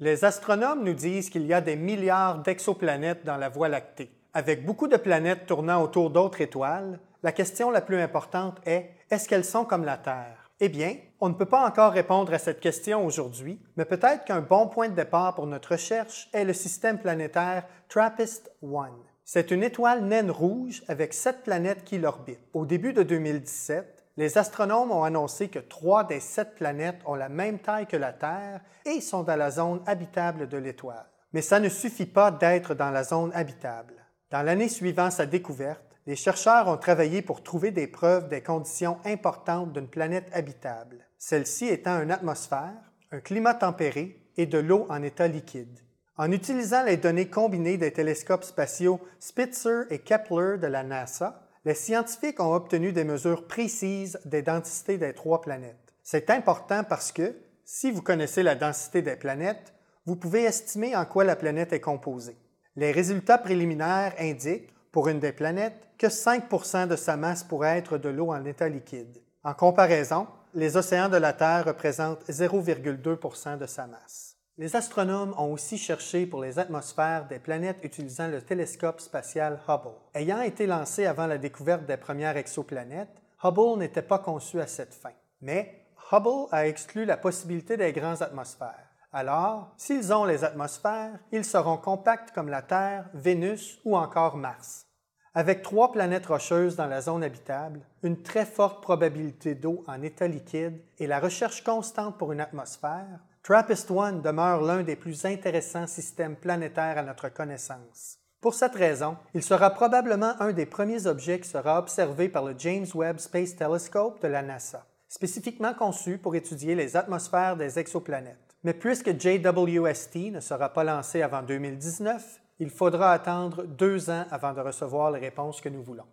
Les astronomes nous disent qu'il y a des milliards d'exoplanètes dans la Voie lactée. Avec beaucoup de planètes tournant autour d'autres étoiles, la question la plus importante est est-ce qu'elles sont comme la Terre Eh bien, on ne peut pas encore répondre à cette question aujourd'hui, mais peut-être qu'un bon point de départ pour notre recherche est le système planétaire TRAPPIST-1. C'est une étoile naine rouge avec sept planètes qui l'orbitent. Au début de 2017, les astronomes ont annoncé que trois des sept planètes ont la même taille que la Terre et sont dans la zone habitable de l'étoile. Mais ça ne suffit pas d'être dans la zone habitable. Dans l'année suivant sa découverte, les chercheurs ont travaillé pour trouver des preuves des conditions importantes d'une planète habitable, celle-ci étant une atmosphère, un climat tempéré et de l'eau en état liquide. En utilisant les données combinées des télescopes spatiaux Spitzer et Kepler de la NASA, les scientifiques ont obtenu des mesures précises des densités des trois planètes. C'est important parce que, si vous connaissez la densité des planètes, vous pouvez estimer en quoi la planète est composée. Les résultats préliminaires indiquent, pour une des planètes, que 5 de sa masse pourrait être de l'eau en état liquide. En comparaison, les océans de la Terre représentent 0,2 de sa masse. Les astronomes ont aussi cherché pour les atmosphères des planètes utilisant le télescope spatial Hubble. Ayant été lancé avant la découverte des premières exoplanètes, Hubble n'était pas conçu à cette fin. Mais Hubble a exclu la possibilité des grandes atmosphères. Alors, s'ils ont les atmosphères, ils seront compacts comme la Terre, Vénus ou encore Mars. Avec trois planètes rocheuses dans la zone habitable, une très forte probabilité d'eau en état liquide et la recherche constante pour une atmosphère, TRAPPIST-1 demeure l'un des plus intéressants systèmes planétaires à notre connaissance. Pour cette raison, il sera probablement un des premiers objets qui sera observé par le James Webb Space Telescope de la NASA, spécifiquement conçu pour étudier les atmosphères des exoplanètes. Mais puisque JWST ne sera pas lancé avant 2019, il faudra attendre deux ans avant de recevoir les réponses que nous voulons.